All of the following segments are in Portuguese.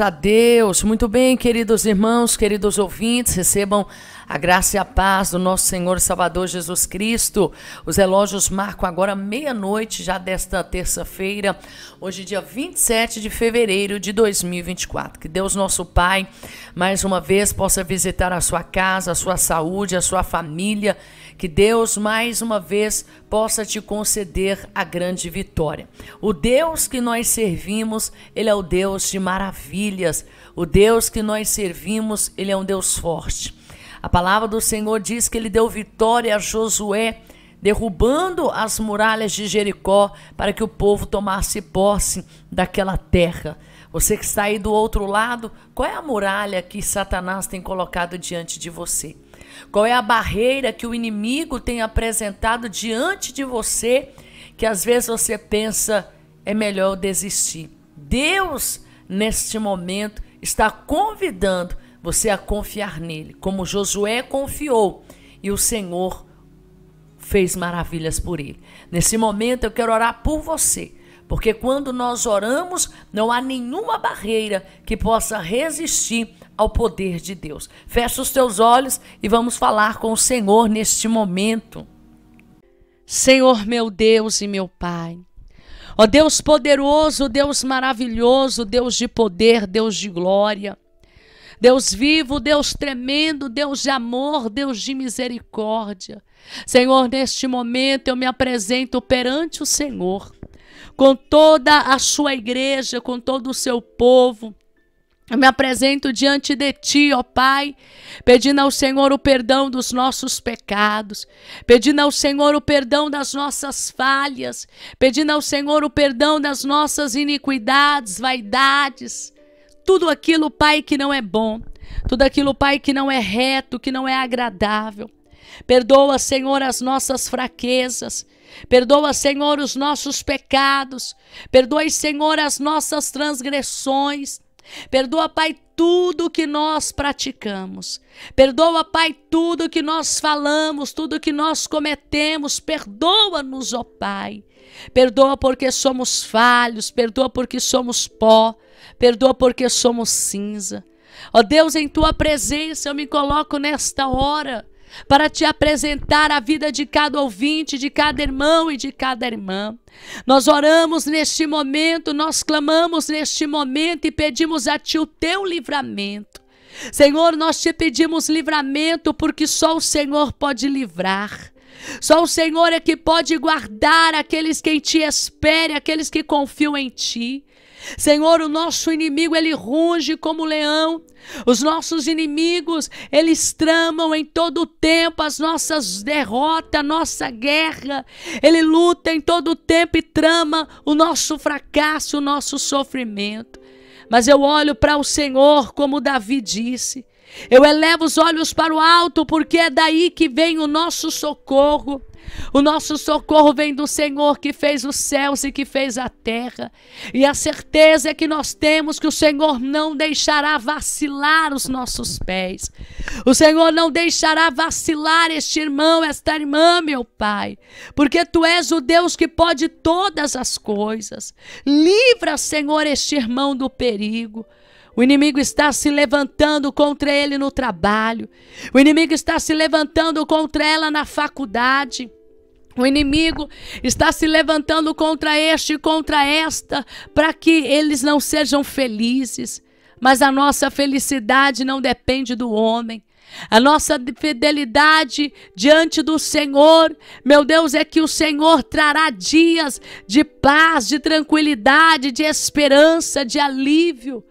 a Deus. Muito bem, queridos irmãos, queridos ouvintes, recebam a graça e a paz do nosso Senhor e Salvador Jesus Cristo. Os relógios marcam agora meia-noite, já desta terça-feira, hoje, dia 27 de fevereiro de 2024. Que Deus, nosso Pai, mais uma vez possa visitar a sua casa, a sua saúde, a sua família. Que Deus, mais uma vez, possa te conceder a grande vitória. O Deus que nós servimos, Ele é o Deus de maravilha. O Deus que nós servimos, ele é um Deus forte. A palavra do Senhor diz que ele deu vitória a Josué, derrubando as muralhas de Jericó, para que o povo tomasse posse daquela terra. Você que está aí do outro lado, qual é a muralha que Satanás tem colocado diante de você? Qual é a barreira que o inimigo tem apresentado diante de você, que às vezes você pensa é melhor eu desistir? Deus neste momento, está convidando você a confiar nele, como Josué confiou e o Senhor fez maravilhas por ele. Nesse momento eu quero orar por você, porque quando nós oramos, não há nenhuma barreira que possa resistir ao poder de Deus. Fecha os teus olhos e vamos falar com o Senhor neste momento. Senhor meu Deus e meu Pai, Ó Deus poderoso, Deus maravilhoso, Deus de poder, Deus de glória. Deus vivo, Deus tremendo, Deus de amor, Deus de misericórdia. Senhor, neste momento eu me apresento perante o Senhor, com toda a sua igreja, com todo o seu povo, eu me apresento diante de ti, ó Pai, pedindo ao Senhor o perdão dos nossos pecados, pedindo ao Senhor o perdão das nossas falhas, pedindo ao Senhor o perdão das nossas iniquidades, vaidades, tudo aquilo, Pai, que não é bom, tudo aquilo, Pai, que não é reto, que não é agradável. Perdoa, Senhor, as nossas fraquezas. Perdoa, Senhor, os nossos pecados. Perdoe, Senhor, as nossas transgressões. Perdoa, Pai, tudo que nós praticamos. Perdoa, Pai, tudo que nós falamos, tudo que nós cometemos. Perdoa-nos, ó Pai. Perdoa porque somos falhos, perdoa porque somos pó, perdoa porque somos cinza. Ó Deus, em tua presença eu me coloco nesta hora para te apresentar a vida de cada ouvinte, de cada irmão e de cada irmã. Nós oramos neste momento, nós clamamos neste momento e pedimos a Ti o teu livramento. Senhor, nós te pedimos livramento porque só o Senhor pode livrar. Só o Senhor é que pode guardar aqueles que em ti esperem, aqueles que confiam em ti. Senhor, o nosso inimigo ele ruge como leão. Os nossos inimigos, eles tramam em todo o tempo as nossas derrotas, a nossa guerra. Ele luta em todo o tempo e trama o nosso fracasso, o nosso sofrimento. Mas eu olho para o Senhor, como Davi disse: eu elevo os olhos para o alto, porque é daí que vem o nosso socorro. O nosso socorro vem do Senhor que fez os céus e que fez a terra. E a certeza é que nós temos que o Senhor não deixará vacilar os nossos pés. O Senhor não deixará vacilar este irmão, esta irmã, meu Pai. Porque tu és o Deus que pode todas as coisas. Livra, Senhor, este irmão do perigo. O inimigo está se levantando contra ele no trabalho. O inimigo está se levantando contra ela na faculdade. O inimigo está se levantando contra este e contra esta, para que eles não sejam felizes. Mas a nossa felicidade não depende do homem. A nossa fidelidade diante do Senhor, meu Deus, é que o Senhor trará dias de paz, de tranquilidade, de esperança, de alívio.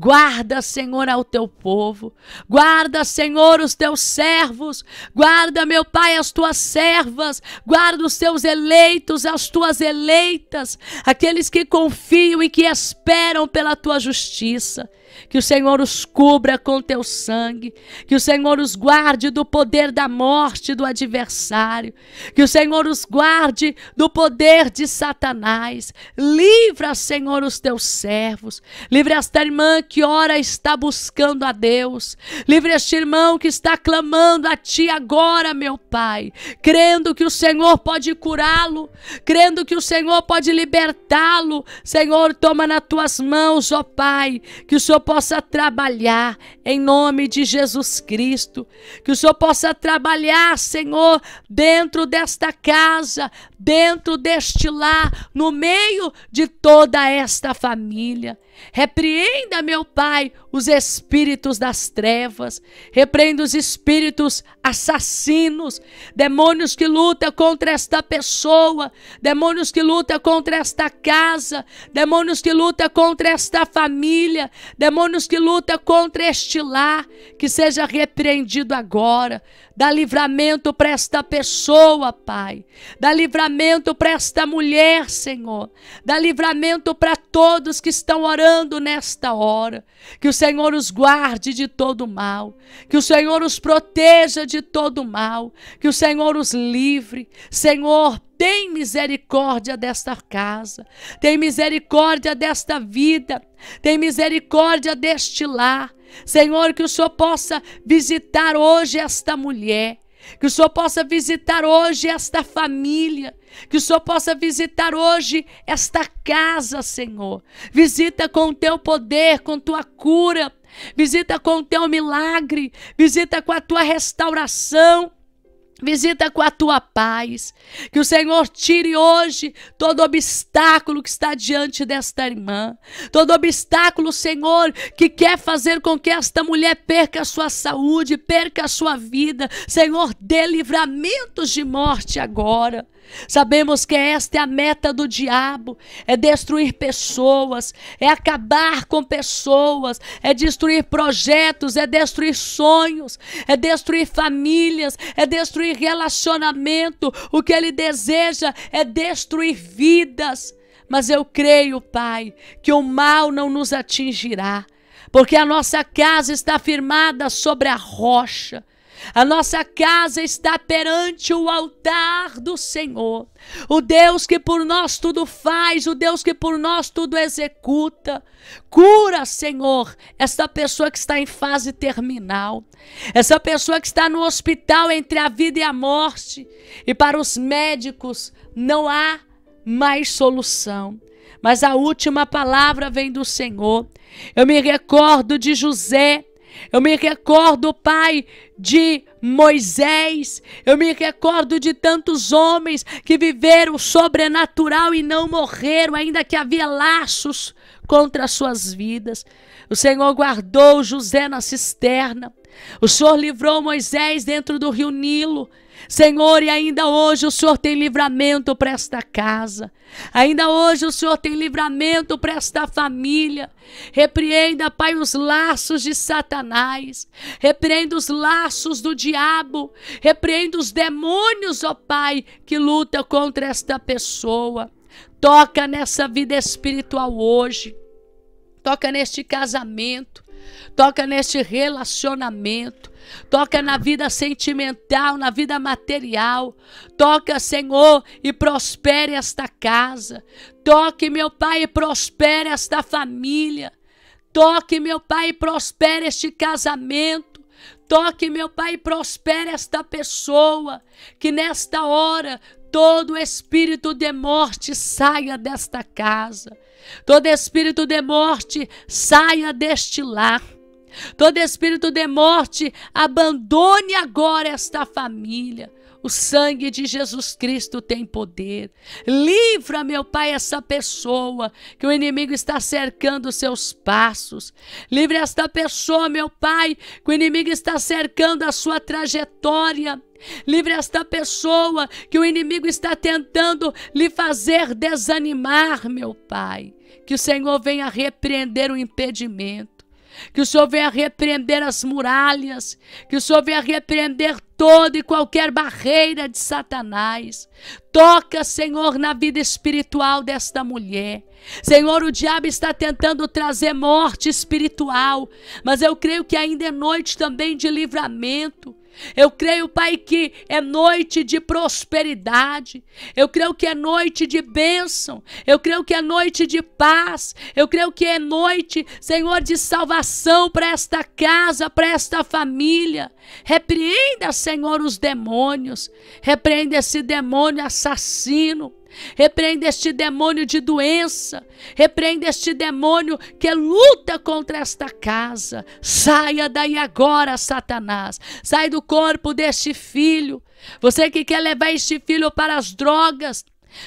Guarda, Senhor, ao teu povo. Guarda, Senhor, os teus servos. Guarda, meu Pai, as tuas servas. Guarda os teus eleitos, as tuas eleitas. Aqueles que confiam e que esperam pela tua justiça. Que o Senhor os cubra com teu sangue. Que o Senhor os guarde do poder da morte do adversário. Que o Senhor os guarde do poder de Satanás. Livra, Senhor, os teus servos. Livra esta irmã que ora está buscando a Deus. Livra este irmão que está clamando a ti agora, meu Pai. Crendo que o Senhor pode curá-lo. Crendo que o Senhor pode libertá-lo. Senhor, toma nas tuas mãos, ó Pai. Que o Senhor possa trabalhar em nome de Jesus Cristo, que o Senhor possa trabalhar, Senhor, dentro desta casa, dentro deste lar, no meio de toda esta família. Repreenda, meu Pai, os espíritos das trevas, repreenda os espíritos assassinos, demônios que luta contra esta pessoa, demônios que luta contra esta casa, demônios que luta contra esta família, demônios Demônios que luta contra este lar, que seja repreendido agora. Dá livramento para esta pessoa, Pai. Dá livramento para esta mulher, Senhor. Dá livramento para todos que estão orando nesta hora. Que o Senhor os guarde de todo mal. Que o Senhor os proteja de todo mal. Que o Senhor os livre. Senhor, tem misericórdia desta casa, tem misericórdia desta vida, tem misericórdia deste lar. Senhor, que o Senhor possa visitar hoje esta mulher. Que o Senhor possa visitar hoje esta família. Que o Senhor possa visitar hoje esta casa, Senhor. Visita com o teu poder, com tua cura. Visita com o teu milagre. Visita com a tua restauração. Visita com a tua paz. Que o Senhor tire hoje todo obstáculo que está diante desta irmã. Todo obstáculo, Senhor, que quer fazer com que esta mulher perca a sua saúde, perca a sua vida. Senhor, dê livramentos de morte agora. Sabemos que esta é a meta do diabo: é destruir pessoas, é acabar com pessoas, é destruir projetos, é destruir sonhos, é destruir famílias, é destruir relacionamento. O que ele deseja é destruir vidas. Mas eu creio, Pai, que o mal não nos atingirá, porque a nossa casa está firmada sobre a rocha. A nossa casa está perante o altar do Senhor, o Deus que por nós tudo faz, o Deus que por nós tudo executa. Cura, Senhor, esta pessoa que está em fase terminal, essa pessoa que está no hospital entre a vida e a morte. E para os médicos não há mais solução mas a última palavra vem do Senhor. Eu me recordo de José, eu me recordo, Pai, de Moisés. Eu me recordo de tantos homens que viveram sobrenatural e não morreram, ainda que havia laços contra as suas vidas. O Senhor guardou José na cisterna. O Senhor livrou Moisés dentro do rio Nilo. Senhor, e ainda hoje o Senhor tem livramento para esta casa. Ainda hoje o Senhor tem livramento para esta família. Repreenda, Pai, os laços de Satanás. Repreenda os laços do diabo. Repreenda os demônios, ó Pai, que luta contra esta pessoa. Toca nessa vida espiritual hoje. Toca neste casamento. Toca neste relacionamento. Toca na vida sentimental, na vida material. Toca, Senhor, e prospere esta casa. Toque, meu Pai, e prospere esta família. Toque, meu Pai, e prospere este casamento. Toque, meu Pai, e prospere esta pessoa, que nesta hora todo espírito de morte saia desta casa, todo espírito de morte saia deste lar. Todo espírito de morte, abandone agora esta família. O sangue de Jesus Cristo tem poder. Livra, meu Pai, essa pessoa que o inimigo está cercando seus passos. Livre esta pessoa, meu Pai, que o inimigo está cercando a sua trajetória. Livre esta pessoa que o inimigo está tentando lhe fazer desanimar, meu Pai. Que o Senhor venha repreender o impedimento que o Senhor venha repreender as muralhas, que o Senhor venha repreender toda e qualquer barreira de Satanás. Toca, Senhor, na vida espiritual desta mulher. Senhor, o diabo está tentando trazer morte espiritual, mas eu creio que ainda é noite também de livramento. Eu creio, Pai, que é noite de prosperidade. Eu creio que é noite de bênção. Eu creio que é noite de paz. Eu creio que é noite, Senhor, de salvação para esta casa, para esta família. Repreenda, Senhor, os demônios. Repreenda esse demônio assassino. Repreenda este demônio de doença. Repreenda este demônio que luta contra esta casa. Saia daí agora, Satanás. Sai do corpo deste filho. Você que quer levar este filho para as drogas,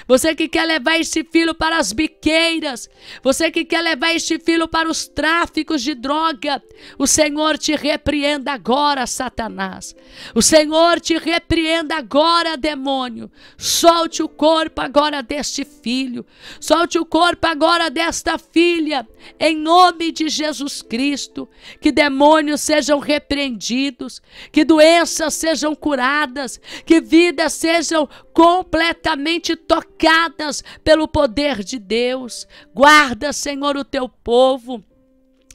você que quer levar este filho para as biqueiras, você que quer levar este filho para os tráficos de droga, o Senhor te repreenda agora, Satanás. O Senhor te repreenda agora, demônio. Solte o corpo agora deste filho, solte o corpo agora desta filha, em nome de Jesus Cristo. Que demônios sejam repreendidos, que doenças sejam curadas, que vidas sejam completamente tocadas pelo poder de Deus. Guarda, Senhor, o teu povo.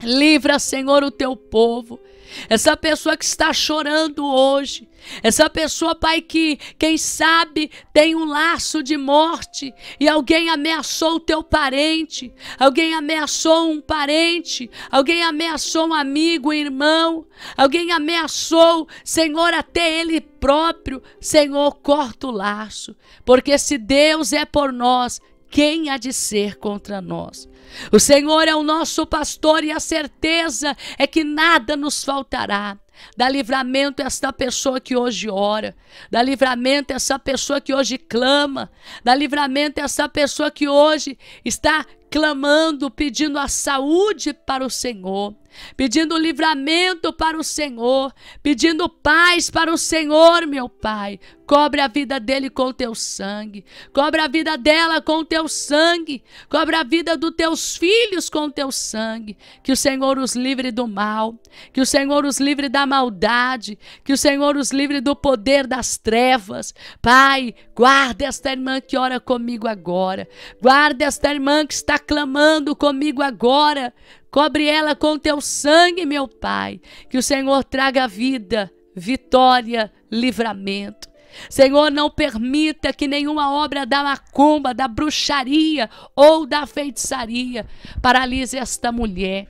Livra, Senhor, o teu povo. Essa pessoa que está chorando hoje, essa pessoa, Pai, que quem sabe tem um laço de morte e alguém ameaçou o teu parente, alguém ameaçou um parente, alguém ameaçou um amigo, um irmão, alguém ameaçou, Senhor, até ele próprio. Senhor, corta o laço, porque se Deus é por nós, quem há de ser contra nós? O Senhor é o nosso pastor e a certeza é que nada nos faltará. Dá livramento a esta pessoa que hoje ora. Dá livramento a essa pessoa que hoje clama. Dá livramento a essa pessoa que hoje está clamando, pedindo a saúde para o Senhor, pedindo livramento para o Senhor, pedindo paz para o Senhor, meu Pai. Cobre a vida dele com o teu sangue, cobre a vida dela com o teu sangue, cobre a vida do teu teus filhos com o teu sangue. Que o Senhor os livre do mal, que o Senhor os livre da maldade, que o Senhor os livre do poder das trevas. Pai, guarda esta irmã que ora comigo agora. Guarda esta irmã que está clamando comigo agora. Cobre ela com teu sangue, meu Pai. Que o Senhor traga vida, vitória, livramento Senhor, não permita que nenhuma obra da macumba, da bruxaria ou da feitiçaria paralise esta mulher,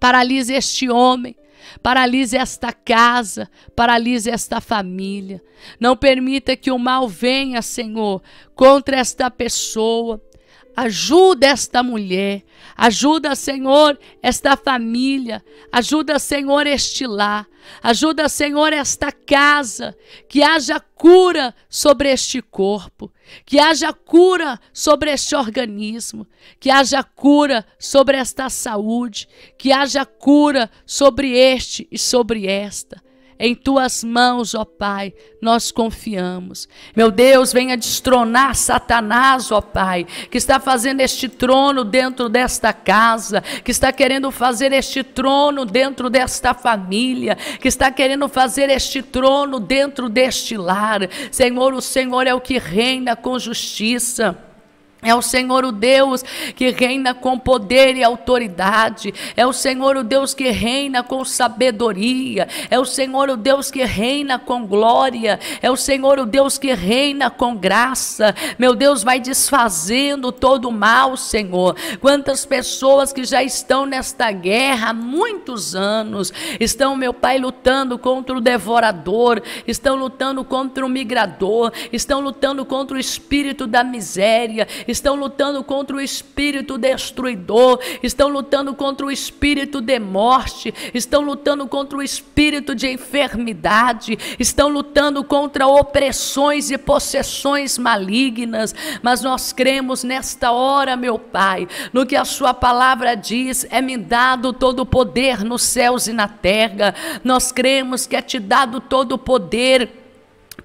paralise este homem, paralise esta casa, paralise esta família. Não permita que o mal venha, Senhor, contra esta pessoa, Ajuda esta mulher, ajuda, Senhor, esta família, ajuda, Senhor, este lar, ajuda, Senhor, esta casa, que haja cura sobre este corpo, que haja cura sobre este organismo, que haja cura sobre esta saúde, que haja cura sobre este e sobre esta. Em tuas mãos, ó Pai, nós confiamos. Meu Deus, venha destronar Satanás, ó Pai, que está fazendo este trono dentro desta casa, que está querendo fazer este trono dentro desta família, que está querendo fazer este trono dentro deste lar. Senhor, o Senhor é o que reina com justiça. É o Senhor o Deus que reina com poder e autoridade. É o Senhor o Deus que reina com sabedoria. É o Senhor o Deus que reina com glória. É o Senhor o Deus que reina com graça. Meu Deus, vai desfazendo todo o mal, Senhor. Quantas pessoas que já estão nesta guerra há muitos anos estão, meu Pai, lutando contra o devorador, estão lutando contra o migrador, estão lutando contra o espírito da miséria estão lutando contra o espírito destruidor, estão lutando contra o espírito de morte, estão lutando contra o espírito de enfermidade, estão lutando contra opressões e possessões malignas. Mas nós cremos nesta hora, meu Pai, no que a Sua palavra diz: é-me dado todo o poder nos céus e na terra. Nós cremos que é te dado todo o poder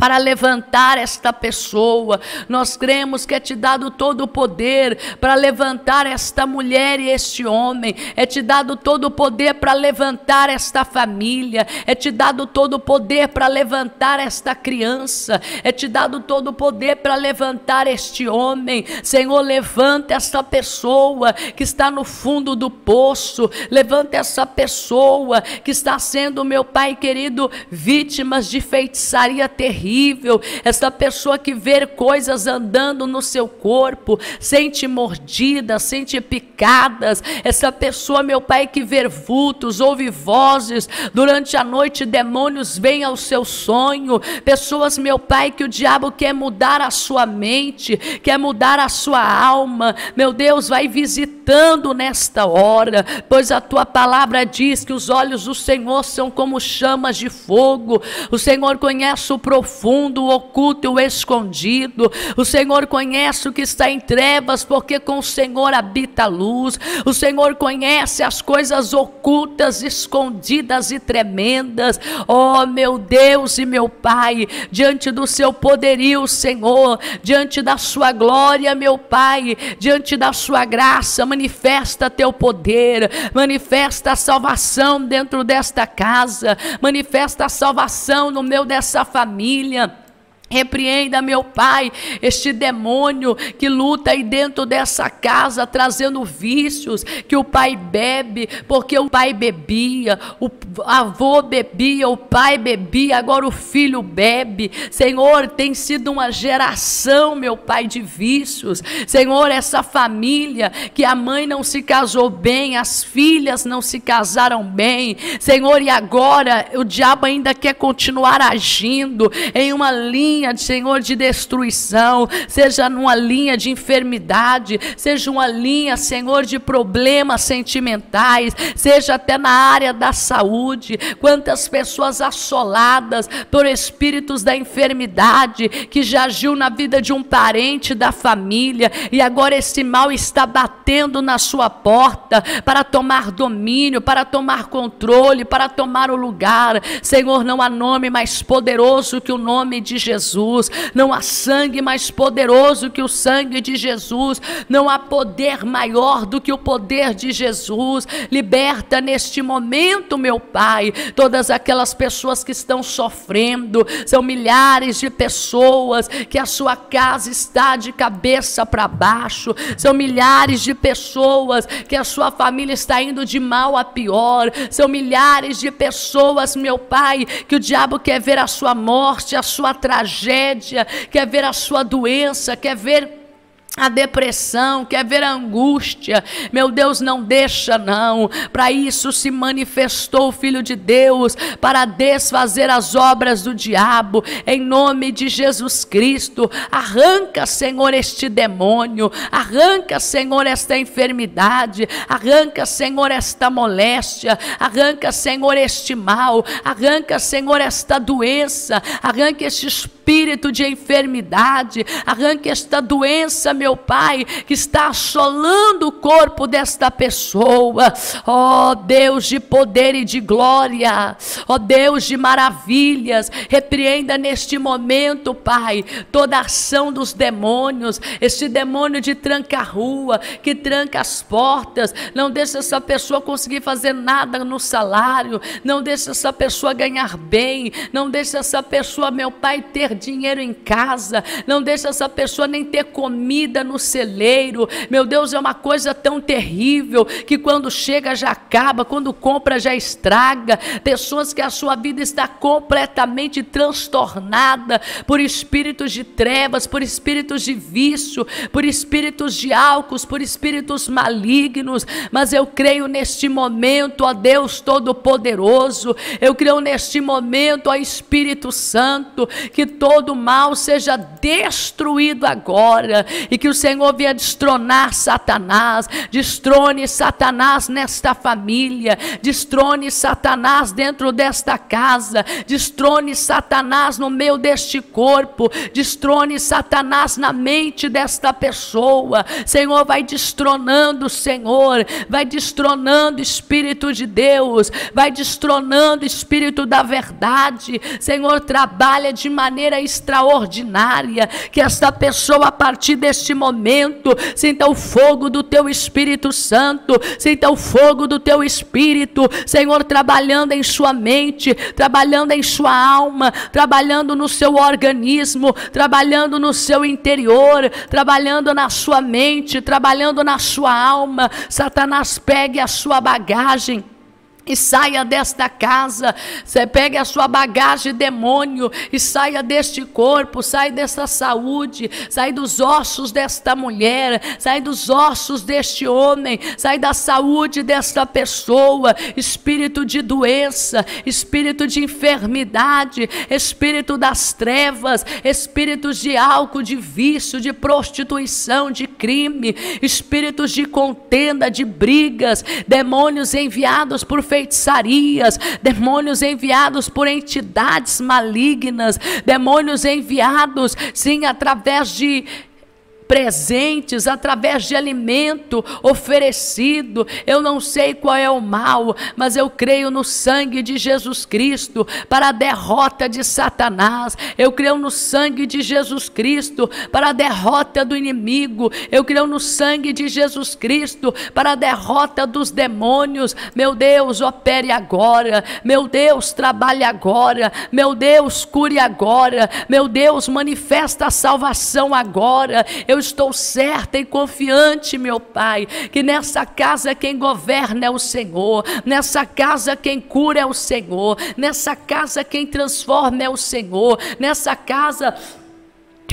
para levantar esta pessoa. Nós cremos que é te dado todo o poder para levantar esta mulher e este homem, é te dado todo o poder para levantar esta família, é te dado todo o poder para levantar esta criança, é te dado todo o poder para levantar este homem. Senhor, levanta esta pessoa que está no fundo do poço, levanta essa pessoa que está sendo, meu Pai querido, vítimas de feitiçaria terrível terrível, esta pessoa que vê coisas andando no seu corpo, sente mordidas, sente picadas, essa pessoa, meu Pai, que vê vultos, ouve vozes, durante a noite demônios vêm ao seu sonho, pessoas, meu Pai, que o diabo quer mudar a sua mente, quer mudar a sua alma, meu Deus, vai visitando nesta hora, pois a tua palavra diz que os olhos do Senhor são como chamas de fogo, o Senhor conhece o profundo profundo, o oculto e o escondido. O Senhor conhece o que está em trevas, porque com o Senhor habita a luz. O Senhor conhece as coisas ocultas, escondidas e tremendas. Oh, meu Deus e meu Pai, diante do seu poderio, Senhor, diante da sua glória, meu Pai, diante da sua graça, manifesta teu poder, manifesta a salvação dentro desta casa, manifesta a salvação no meio dessa família brilhante Repreenda, meu Pai, este demônio que luta aí dentro dessa casa, trazendo vícios que o pai bebe, porque o pai bebia, o avô bebia, o pai bebia, agora o filho bebe. Senhor, tem sido uma geração, meu Pai, de vícios. Senhor, essa família que a mãe não se casou bem, as filhas não se casaram bem. Senhor, e agora o diabo ainda quer continuar agindo em uma linha linha, Senhor, de destruição, seja numa linha de enfermidade, seja uma linha, Senhor, de problemas sentimentais, seja até na área da saúde. Quantas pessoas assoladas por espíritos da enfermidade que já agiu na vida de um parente da família e agora esse mal está batendo na sua porta para tomar domínio, para tomar controle, para tomar o lugar. Senhor, não há nome mais poderoso que o nome de Jesus. Jesus. Não há sangue mais poderoso que o sangue de Jesus. Não há poder maior do que o poder de Jesus. Liberta neste momento, meu Pai, todas aquelas pessoas que estão sofrendo. São milhares de pessoas que a sua casa está de cabeça para baixo. São milhares de pessoas que a sua família está indo de mal a pior. São milhares de pessoas, meu Pai, que o diabo quer ver a sua morte, a sua tragédia tragédia, quer ver a sua doença, quer ver a depressão, quer é ver a angústia. Meu Deus, não deixa não. Para isso se manifestou o Filho de Deus, para desfazer as obras do diabo. Em nome de Jesus Cristo, arranca, Senhor, este demônio. Arranca, Senhor, esta enfermidade. Arranca, Senhor, esta moléstia. Arranca, Senhor, este mal. Arranca, Senhor, esta doença. Arranca este espírito de enfermidade. Arranca esta doença meu Pai, que está assolando o corpo desta pessoa. Ó oh, Deus de poder e de glória, ó oh, Deus de maravilhas, repreenda neste momento, Pai, toda a ação dos demônios, este demônio de tranca-rua, que tranca as portas, não deixa essa pessoa conseguir fazer nada no salário, não deixa essa pessoa ganhar bem, não deixa essa pessoa, meu Pai, ter dinheiro em casa, não deixa essa pessoa nem ter comida vida no celeiro. Meu Deus, é uma coisa tão terrível que quando chega já acaba, quando compra já estraga. Pessoas que a sua vida está completamente transtornada por espíritos de trevas, por espíritos de vício, por espíritos de álcool, por espíritos malignos. Mas eu creio neste momento, ó Deus Todo-Poderoso, eu creio neste momento, ó Espírito Santo, que todo mal seja destruído agora e que o Senhor venha destronar Satanás, destrone Satanás nesta família, destrone Satanás dentro desta casa, destrone Satanás no meio deste corpo, destrone Satanás na mente desta pessoa. Senhor, vai destronando, Senhor, vai destronando Espírito de Deus, vai destronando Espírito da verdade. Senhor, trabalha de maneira extraordinária que esta pessoa a partir deste neste momento. Sinta o fogo do teu Espírito Santo. Sinta o fogo do teu Espírito, Senhor, trabalhando em sua mente, trabalhando em sua alma, trabalhando no seu organismo, trabalhando no seu interior, trabalhando na sua mente, trabalhando na sua alma. Satanás, pegue a sua bagagem e saia desta casa, você pegue a sua bagagem demônio e saia deste corpo, saia desta saúde, saia dos ossos desta mulher, saia dos ossos deste homem, saia da saúde desta pessoa, espírito de doença, espírito de enfermidade, espírito das trevas, espíritos de álcool, de vício, de prostituição, de crime, espíritos de contenda, de brigas, demônios enviados por feitiçarias, demônios enviados por entidades malignas, demônios enviados, sim, através de presentes através de alimento oferecido. Eu não sei qual é o mal, mas eu creio no sangue de Jesus Cristo para a derrota de Satanás. Eu creio no sangue de Jesus Cristo para a derrota do inimigo. Eu creio no sangue de Jesus Cristo para a derrota dos demônios. Meu Deus, opere agora. Meu Deus, trabalhe agora. Meu Deus, cure agora. Meu Deus, manifesta a salvação agora. Eu estou certa e confiante, meu Pai, que nessa casa quem governa é o Senhor, nessa casa quem cura é o Senhor, nessa casa quem transforma é o Senhor, nessa casa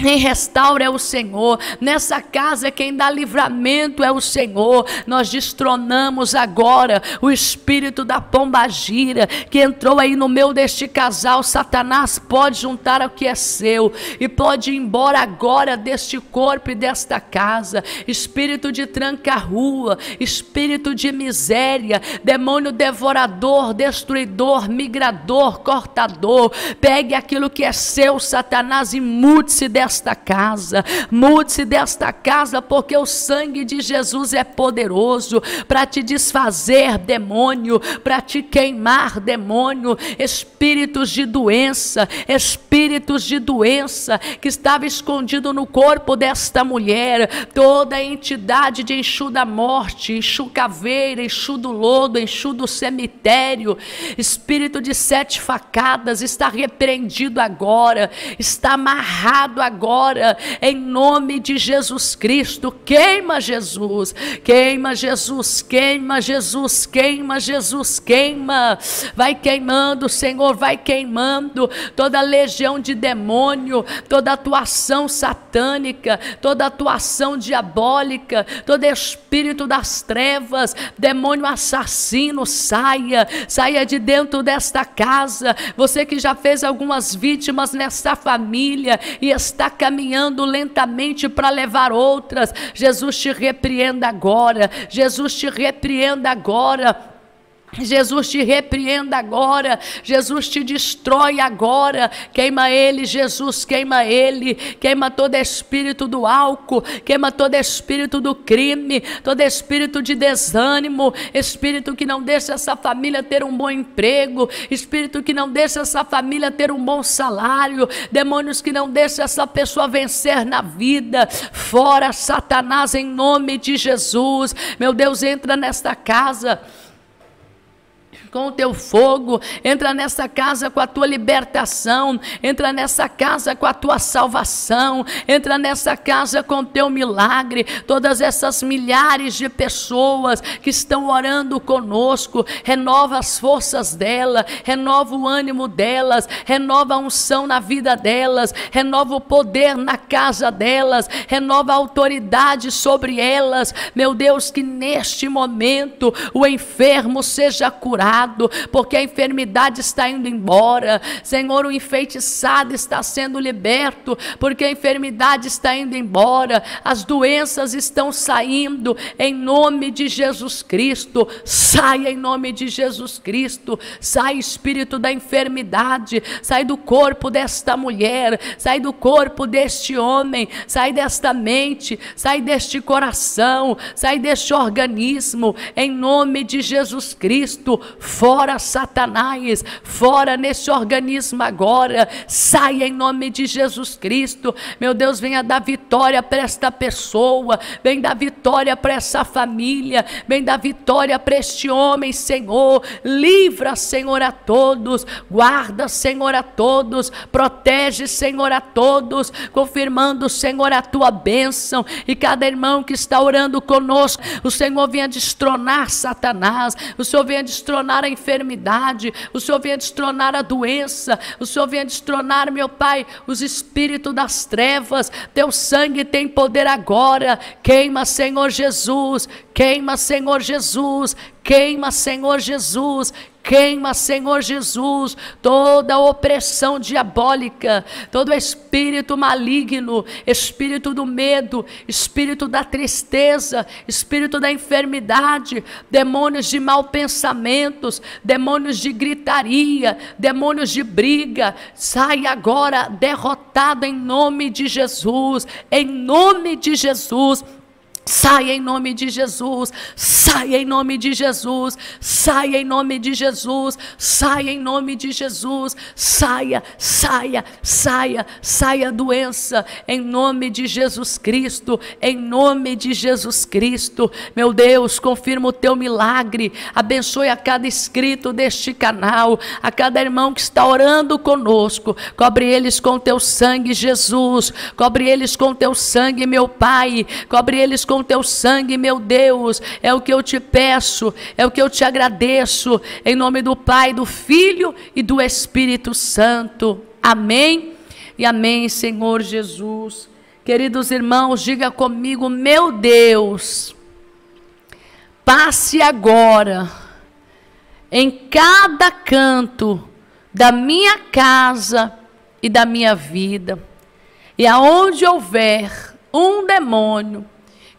quem restaura é o Senhor. Nessa casa, quem dá livramento é o Senhor. Nós destronamos agora o espírito da pomba gira que entrou aí no meio deste casal. Satanás pode juntar o que é seu e pode ir embora agora deste corpo e desta casa. Espírito de tranca-rua, espírito de miséria, demônio devorador, destruidor, migrador, cortador. Pegue aquilo que é seu, Satanás, e mute-se dessa desta casa, mude-se desta casa, porque o sangue de Jesus é poderoso para te desfazer demônio, para te queimar demônio, espíritos de doença, espíritos de doença que estava escondido no corpo desta mulher, toda a entidade de enxu da morte, enxu caveira, enxu do lodo, enxu do cemitério, espírito de sete facadas está repreendido agora, está amarrado agora agora, em nome de Jesus Cristo. Queima Jesus, queima Jesus, queima Jesus, queima Jesus, queima. Vai queimando, Senhor, vai queimando toda legião de demônio, toda atuação satânica, toda atuação diabólica, todo espírito das trevas, demônio assassino, saia, saia de dentro desta casa. Você que já fez algumas vítimas nesta família e está está caminhando lentamente para levar outras. Jesus te repreenda agora. Jesus te repreenda agora Jesus te repreenda agora, Jesus te destrói agora, queima ele, Jesus, queima ele, queima todo espírito do álcool, queima todo espírito do crime, todo espírito de desânimo, espírito que não deixa essa família ter um bom emprego, espírito que não deixa essa família ter um bom salário, demônios que não deixa essa pessoa vencer na vida, fora Satanás em nome de Jesus, meu Deus, entra nesta casa com o teu fogo, entra nessa casa com a tua libertação, entra nessa casa com a tua salvação, entra nessa casa com o teu milagre. Todas essas milhares de pessoas que estão orando conosco, renova as forças dela, renova o ânimo delas, renova a unção na vida delas, renova o poder na casa delas, renova a autoridade sobre elas. Meu Deus, que neste momento o enfermo seja curado curado, porque a enfermidade está indo embora. Senhor, o enfeitiçado está sendo liberto, porque a enfermidade está indo embora. As doenças estão saindo em nome de Jesus Cristo. Saia em nome de Jesus Cristo. Sai espírito da enfermidade, sai do corpo desta mulher, sai do corpo deste homem, sai desta mente, sai deste coração, sai deste organismo, em nome de Jesus Cristo. Fora Satanás, fora nesse organismo agora. Saia em nome de Jesus Cristo. Meu Deus, venha dar vitória para esta pessoa. venha dar vitória para essa família. venha dar vitória para este homem, Senhor. Livra, Senhor, a todos. Guarda, Senhor, a todos. Protege, Senhor, a todos. Confirmando, Senhor, a tua bênção. E cada irmão que está orando conosco, o Senhor venha destronar Satanás. O Senhor venha destronar destronar a enfermidade, o Senhor venha destronar a doença, o Senhor venha destronar, meu Pai, os espíritos das trevas. Teu sangue tem poder agora. Queima, Senhor Jesus, Queima, Senhor Jesus, queima, Senhor Jesus, queima, Senhor Jesus, toda opressão diabólica, todo espírito maligno, espírito do medo, espírito da tristeza, espírito da enfermidade, demônios de mal pensamentos, demônios de gritaria, demônios de briga, sai agora derrotado em nome de Jesus, em nome de Jesus Saia em nome de Jesus, saia em nome de Jesus, saia em nome de Jesus, saia em nome de Jesus, saia, saia, saia, saia doença, em nome de Jesus Cristo, em nome de Jesus Cristo. Meu Deus, confirma o teu milagre, abençoe a cada inscrito deste canal, a cada irmão que está orando conosco, cobre eles com teu sangue, Jesus, cobre eles com teu sangue, meu Pai, cobre eles com com o teu sangue, meu Deus. É o que eu te peço, é o que eu te agradeço. Em nome do Pai, do Filho e do Espírito Santo. Amém e amém, Senhor Jesus. Queridos irmãos, diga comigo, meu Deus, passe agora em cada canto da minha casa e da minha vida, e aonde houver um demônio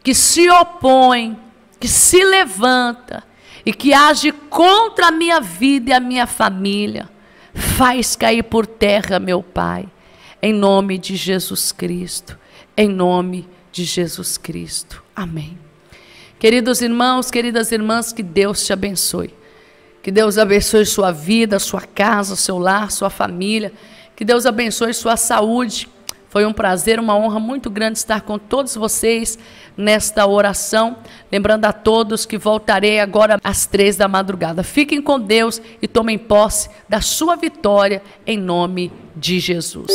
que se opõe, que se levanta e que age contra a minha vida e a minha família. Faz cair por terra, meu Pai, em nome de Jesus Cristo, em nome de Jesus Cristo. Amém. Queridos irmãos, queridas irmãs, que Deus te abençoe. Que Deus abençoe sua vida, sua casa, seu lar, sua família. Que Deus abençoe sua saúde. Foi um prazer, uma honra muito grande estar com todos vocês nesta oração. Lembrando a todos que voltarei agora às três da madrugada. Fiquem com Deus e tomem posse da sua vitória em nome de Jesus.